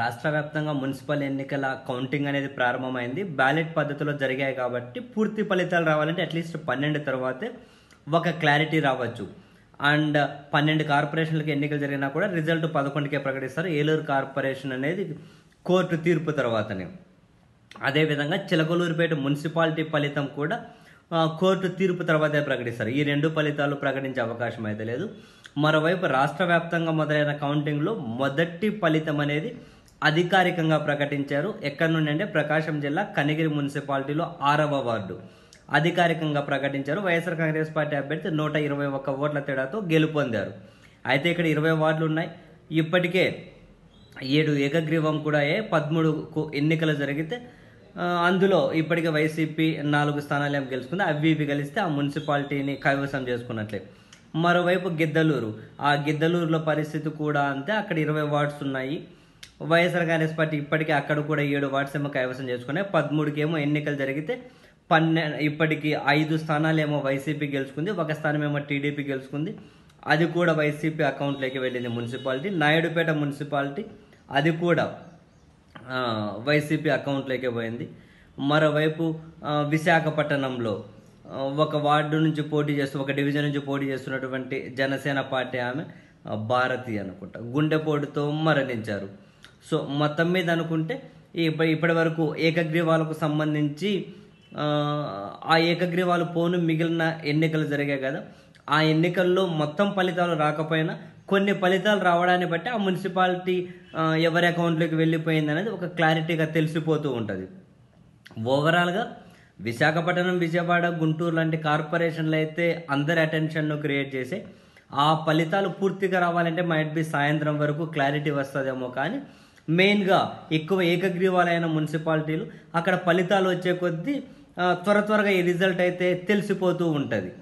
రాష్ట్ర వ్యాప్తంగా మున్సిపల్ ఎన్నికల కౌంటింగ్ అనేది ప్రారంభమైంది బ్యాలెట్ పద్ధతిలో జరిగాయి కాబట్టి పూర్తి ఫలితాలు రావాలంటే అట్లీస్ట్ పన్నెండు తర్వాతే ఒక క్లారిటీ రావచ్చు అండ్ పన్నెండు కార్పొరేషన్లకు ఎన్నికలు జరిగినా కూడా రిజల్ట్ పదకొండుకే ప్రకటిస్తారు ఏలూరు కార్పొరేషన్ అనేది కోర్టు తీర్పు తర్వాతనే అదేవిధంగా చిలకలూరుపేట మున్సిపాలిటీ ఫలితం కూడా కోర్టు తీర్పు తర్వాతే ప్రకటిస్తారు ఈ రెండు ఫలితాలు ప్రకటించే అవకాశం అయితే లేదు మరోవైపు రాష్ట్ర వ్యాప్తంగా మొదలైన కౌంటింగ్లో మొదటి ఫలితం అనేది అధికారికంగా ప్రకటించారు ఎక్కడి నుండి అంటే ప్రకాశం జిల్లా కనిగిరి మున్సిపాలిటీలో ఆరవ వార్డు అధికారికంగా ప్రకటించారు వైఎస్ఆర్ కాంగ్రెస్ పార్టీ అభ్యర్థి నూట ఇరవై ఒక్క ఓట్ల తేడాతో గెలుపొందారు అయితే ఇక్కడ ఇరవై వార్డులు ఉన్నాయి ఇప్పటికే ఏడు ఏకగ్రీవం కూడా అయ్యాయి పదమూడు ఎన్నికలు జరిగితే అందులో ఇప్పటికే వైసీపీ నాలుగు స్థానాలు ఏమి గెలుచుకుంది అవి ఇవి గెలిస్తే ఆ మున్సిపాలిటీని కైవసం చేసుకున్నట్లే మరోవైపు గిద్దలూరు ఆ గిద్దలూరులో పరిస్థితి కూడా అంతే అక్కడ ఇరవై వార్డ్స్ ఉన్నాయి వైఎస్ఆర్ కాంగ్రెస్ పార్టీ ఇప్పటికీ అక్కడ కూడా ఏడు వార్డ్స్ ఏమో కైవసం చేసుకున్నాయి పదమూడుకేమో ఎన్నికలు జరిగితే పన్నె ఇప్పటికి ఐదు స్థానాలేమో వైసీపీ గెలుచుకుంది ఒక స్థానం ఏమో టీడీపీ గెలుచుకుంది అది కూడా వైసీపీ అకౌంట్లోకి వెళ్ళింది మున్సిపాలిటీ నాయుడుపేట మున్సిపాలిటీ అది కూడా వైసీపీ అకౌంట్లోకే పోయింది మరోవైపు విశాఖపట్నంలో ఒక వార్డు నుంచి పోటీ చేస్తూ ఒక డివిజన్ నుంచి పోటీ చేస్తున్నటువంటి జనసేన పార్టీ ఆమె భారతి అనుకుంటా గుండెపోటుతో మరణించారు సో మొత్తం మీద అనుకుంటే ఇప్పటి వరకు ఏకగ్రీవాలకు సంబంధించి ఆ ఏకగ్రీవాలు పోను మిగిలిన ఎన్నికలు జరిగాయి కదా ఆ ఎన్నికల్లో మొత్తం ఫలితాలు రాకపోయినా కొన్ని ఫలితాలు రావడాన్ని బట్టి ఆ మున్సిపాలిటీ ఎవరి అకౌంట్లోకి వెళ్ళిపోయింది అనేది ఒక క్లారిటీగా తెలిసిపోతూ ఉంటుంది ఓవరాల్గా విశాఖపట్నం విజయవాడ గుంటూరు లాంటి కార్పొరేషన్లు అయితే అందరి అటెన్షన్ను క్రియేట్ చేసి ఆ ఫలితాలు పూర్తిగా రావాలంటే మైట్ బి సాయంత్రం వరకు క్లారిటీ వస్తుందేమో కానీ మెయిన్గా ఎక్కువ ఏకగ్రీవాలైన మున్సిపాలిటీలు అక్కడ ఫలితాలు వచ్చే కొద్దీ త్వర త్వరగా ఈ రిజల్ట్ అయితే తెలిసిపోతూ ఉంటుంది